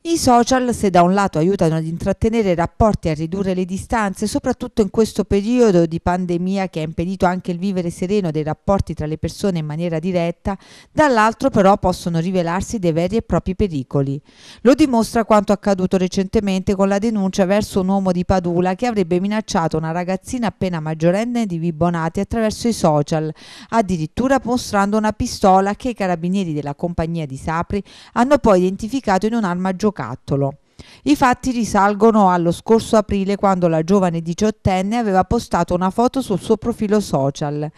I social, se da un lato aiutano ad intrattenere rapporti e a ridurre le distanze, soprattutto in questo periodo di pandemia che ha impedito anche il vivere sereno dei rapporti tra le persone in maniera diretta, dall'altro però possono rivelarsi dei veri e propri pericoli. Lo dimostra quanto accaduto recentemente con la denuncia verso un uomo di Padula che avrebbe minacciato una ragazzina appena maggiorenne di Vibonati attraverso i social, addirittura mostrando una pistola che i carabinieri della compagnia di Sapri hanno poi identificato in un'arma giovanile giocattolo. I fatti risalgono allo scorso aprile quando la giovane diciottenne aveva postato una foto sul suo profilo social,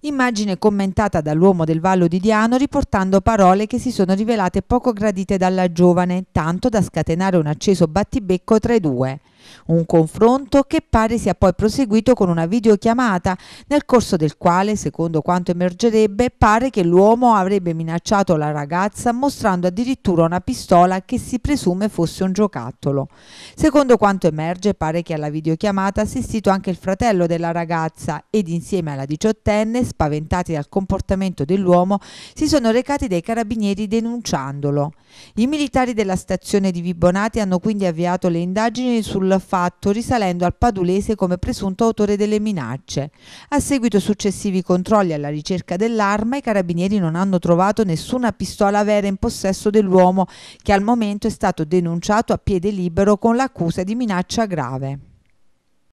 immagine commentata dall'uomo del Vallo di Diano riportando parole che si sono rivelate poco gradite dalla giovane, tanto da scatenare un acceso battibecco tra i due. Un confronto che pare sia poi proseguito con una videochiamata, nel corso del quale, secondo quanto emergerebbe, pare che l'uomo avrebbe minacciato la ragazza mostrando addirittura una pistola che si presume fosse un giocatore giocattolo. Secondo quanto emerge, pare che alla videochiamata ha assistito anche il fratello della ragazza ed insieme alla diciottenne, spaventati dal comportamento dell'uomo, si sono recati dai carabinieri denunciandolo. I militari della stazione di Vibonati hanno quindi avviato le indagini sul fatto risalendo al padulese come presunto autore delle minacce. A seguito successivi controlli alla ricerca dell'arma, i carabinieri non hanno trovato nessuna pistola vera in possesso dell'uomo che al momento è stato denunciato a piede libero con l'accusa di minaccia grave.